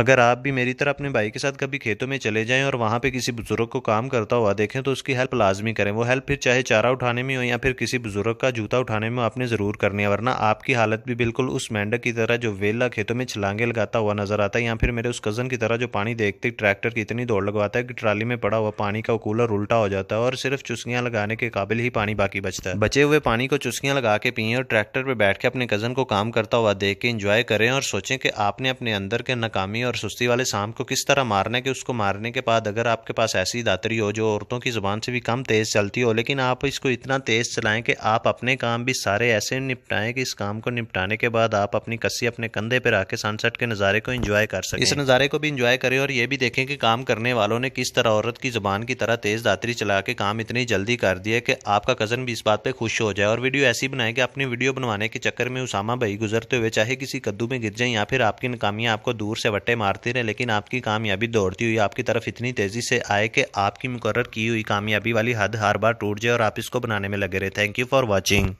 अगर आप भी मेरी तरह अपने भाई के साथ कभी खेतों में चले जाएं और वहां पे किसी बुजुर्ग को काम करता हुआ देखें तो उसकी हेल्प लाजमी करें वो हेल्प फिर चाहे चारा उठाने में हो या फिर किसी बुजुर्ग का जूता उठाने में आपने जरूर करनी है वरना आपकी हालत भी बिल्कुल उस मेंढक की तरह जो वेला खेतों में छलांगे लगाता हुआ नजर आता है या फिर मेरे उस कजन की तरह जो पानी देखते ट्रैक्टर की इतनी दौड़ लगवाता है कि ट्राली में पड़ा हुआ पानी का कूलर उल्टा हो जाता है और सिर्फ चुस्कियां लगाने के काबिल ही पानी बाकी बचता है बचे हुए पानी को चुस्कियां लगा के पिए और ट्रैक्टर पर बैठ के अपने कजन को काम करता हुआ देख के इंजॉय करें और सोचें कि आपने अपने अंदर के नाकामी और सुस्ती वाले सांप को किस तरह मारना है कि उसको मारने के बाद अगर आपके पास ऐसी दातरी हो जो औरतों की ज़ुबान से भी कम तेज़ चलती हो लेकिन आप इसको इतना तेज़ चलाएं कि आप अपने काम भी सारे ऐसे निपटाएं कि इस काम को निपटाने के बाद आप अपनी कस्सी अपने कंधे पर आके सनसेट के नज़ारे को इन्जॉय कर सकें इस नज़ारे को भी इंजॉय करें और ये भी देखें कि काम करने वालों ने किस तरह औरत की ज़ुबान की तरह तेज़ दातरी चला के काम इतनी जल्दी कर दिया कि आपका कज़न भी इस बात पर खुश हो जाए और वीडियो ऐसी बनाए कि अपनी वीडियो बनवाने के चक्कर में उसामा भाई गुजरते हुए चाहे किसी कद्दू में गिर जाए या फिर आपकी नाकामियाँ आपको दूर से वटे मारते रहे लेकिन आपकी कामयाबी दौड़ती हुई आपकी तरफ इतनी तेज़ी से आए कि आपकी मुकर की हुई कामयाबी वाली हद हर बार टूट जाए और आप इसको बनाने में लगे रहे थैंक यू फॉर वॉचिंग